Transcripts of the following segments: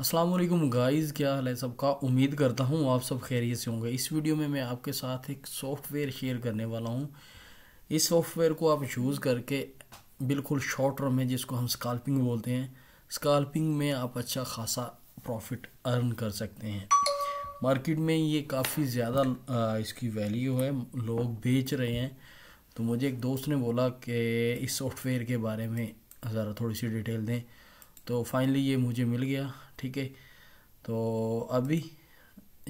Aslam guys क्या हाल है सबका उम्मीद करता हूँ आप सब खैरियत से होंगे इस वीडियो में मैं आपके साथ एक सॉफ्टवेयर शेयर करने वाला हूँ इस सॉफ्टवेयर को आप यूज़ करके बिल्कुल शॉर्ट टर्म है जिसको हम स्काल्पिंग बोलते हैं स्काल्पिंग में आप अच्छा खासा प्रॉफिट अर्न कर सकते हैं मार्केट में ये काफ़ी ज़्यादा इसकी वैल्यू है लोग बेच रहे हैं तो मुझे एक दोस्त ने बोला कि इस सॉफ्टवेयर के बारे में ज़रा थोड़ी सी डिटेल दें तो फाइनली ये मुझे मिल गया ठीक है तो अभी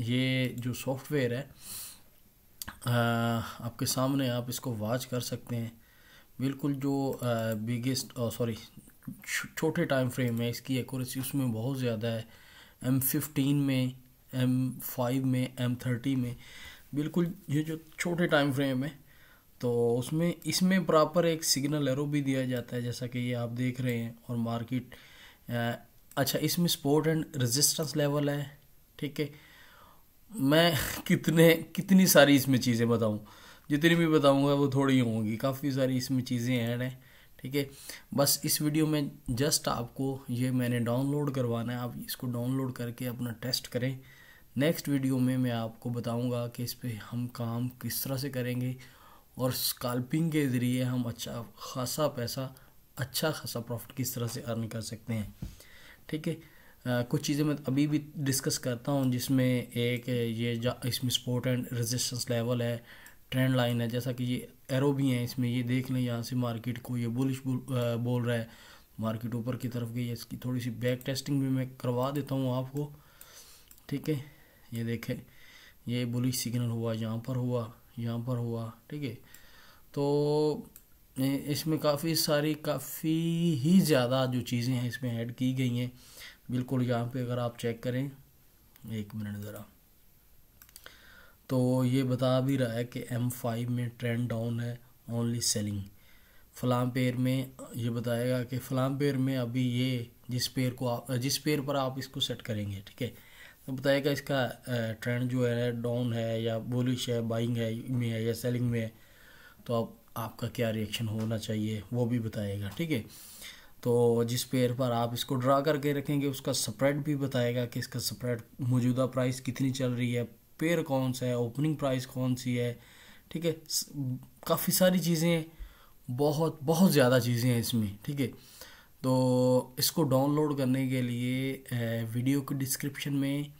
ये जो सॉफ्टवेयर है आ, आपके सामने आप इसको वॉच कर सकते हैं बिल्कुल जो बिगेस्ट सॉरी छोटे टाइम फ्रेम है इसकी एक्यूरेसी उसमें बहुत ज़्यादा है एम फिफ्टीन में एम फाइव में एम थर्टी में बिल्कुल ये जो छोटे टाइम फ्रेम है तो उसमें इसमें प्रॉपर एक सिग्नल एरो भी दिया जाता है जैसा कि ये आप देख रहे हैं और मार्केट अच्छा इसमें स्पोर्ट एंड रेजिस्टेंस लेवल है ठीक है मैं कितने कितनी सारी इसमें चीज़ें बताऊँ जितनी भी बताऊँगा वो थोड़ी होंगी काफ़ी सारी इसमें चीज़ें ऐड हैं ठीक है बस इस वीडियो में जस्ट आपको ये मैंने डाउनलोड करवाना है आप इसको डाउनलोड करके अपना टेस्ट करें नेक्स्ट वीडियो में मैं आपको बताऊंगा कि इस पर हम काम किस तरह से करेंगे और स्काल्पिंग के ज़रिए हम अच्छा खासा पैसा अच्छा खासा प्रॉफिट किस तरह से अर्न कर सकते हैं ठीक है कुछ चीज़ें मैं अभी भी डिस्कस करता हूँ जिसमें एक ये इसमें स्पोर्ट एंड रेजिस्टेंस लेवल है ट्रेंड लाइन है जैसा कि ये एरो भी हैं इसमें ये देख लें यहाँ से मार्केट को ये बुलिश बोल, बोल रहा है मार्केट ऊपर की तरफ गई है इसकी थोड़ी सी बैक टेस्टिंग भी मैं करवा देता हूँ आपको ठीक है ये देखें ये बुलिश सिग्नल हुआ यहाँ पर हुआ यहाँ पर हुआ ठीक है तो इसमें काफ़ी सारी काफ़ी ही ज़्यादा जो चीज़ें हैं इसमें ऐड की गई हैं बिल्कुल यहाँ पे अगर आप चेक करें एक मिनट ज़रा तो ये बता भी रहा है कि एम फाइव में ट्रेंड डाउन है ओनली सेलिंग फलाम पेयर में ये बताएगा कि फलाम पेयर में अभी ये जिस पेयर को आप जिस पेयर पर आप इसको सेट करेंगे ठीक है तो बताएगा इसका ट्रेंड जो है डाउन है या बोलिश है बाइंग है में है या सेलिंग में है तो आप आपका क्या रिएक्शन होना चाहिए वो भी बताएगा ठीक है तो जिस पेयर पर आप इसको ड्रा करके रखेंगे उसका स्प्रेड भी बताएगा कि इसका स्प्रेड मौजूदा प्राइस कितनी चल रही है पेयर कौन सा है ओपनिंग प्राइस कौन सी है ठीक है काफ़ी सारी चीज़ें हैं बहुत बहुत ज़्यादा चीज़ें हैं इसमें ठीक है तो इसको डाउनलोड करने के लिए वीडियो के डिस्क्रिप्शन में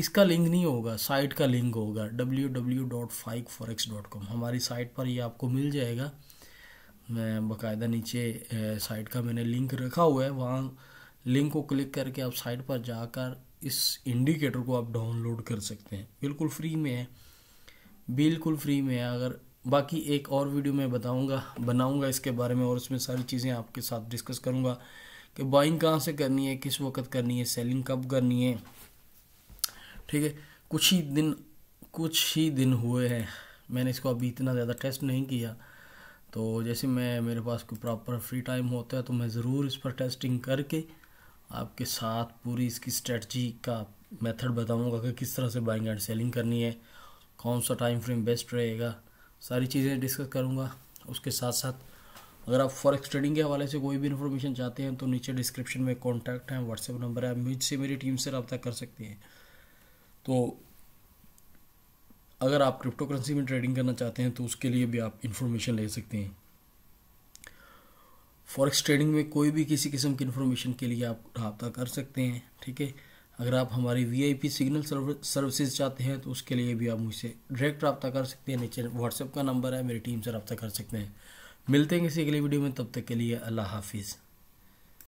इसका लिंक नहीं होगा साइट का लिंक होगा डब्ल्यू डब्ल्यू डॉट फाइक डॉट कॉम हमारी साइट पर ये आपको मिल जाएगा मैं बकायदा नीचे साइट का मैंने लिंक रखा हुआ है वहाँ लिंक को क्लिक करके आप साइट पर जाकर इस इंडिकेटर को आप डाउनलोड कर सकते हैं बिल्कुल फ्री में है बिल्कुल फ्री में है अगर बाकी एक और वीडियो मैं बताऊंगा बनाऊंगा इसके बारे में और उसमें सारी चीज़ें आपके साथ डिस्कस करूंगा कि बाइंग कहाँ से करनी है किस वक्त करनी है सेलिंग कब करनी है ठीक है कुछ ही दिन कुछ ही दिन हुए हैं मैंने इसको अभी इतना ज़्यादा टेस्ट नहीं किया तो जैसे मैं मेरे पास कोई प्रॉपर फ्री टाइम होता है तो मैं ज़रूर इस पर टेस्टिंग करके आपके साथ पूरी इसकी स्ट्रेटजी का मेथड बताऊंगा कि किस तरह से बाइंग एंड सेलिंग करनी है कौन सा टाइम फ्रेम बेस्ट रहेगा सारी चीज़ें डिस्कस करूंगा उसके साथ साथ अगर आप फॉरेक्स ट्रेडिंग के हवाले से कोई भी इन्फॉर्मेशन चाहते हैं तो नीचे डिस्क्रिप्शन में कॉन्टैक्ट है व्हाट्सएप नंबर है मुझसे मेरी टीम से रब्ता कर सकते हैं तो अगर आप क्रिप्टो करेंसी में ट्रेडिंग करना चाहते हैं तो उसके लिए भी आप इन्फॉर्मेशन ले सकते हैं फॉरेक्स ट्रेडिंग में कोई भी किसी किस्म की इन्फॉर्मेशन के लिए आप रहा कर सकते हैं ठीक है अगर आप हमारी वीआईपी सिग्नल सर्विसेज चाहते हैं तो उसके लिए भी आप मुझसे डायरेक्ट रब्ता कर सकते हैं नीचे व्हाट्सएप का नंबर है मेरी टीम से रबता कर सकते हैं मिलते हैं किसी अगली वीडियो में तब तक के लिए अल्लाह हाफिज़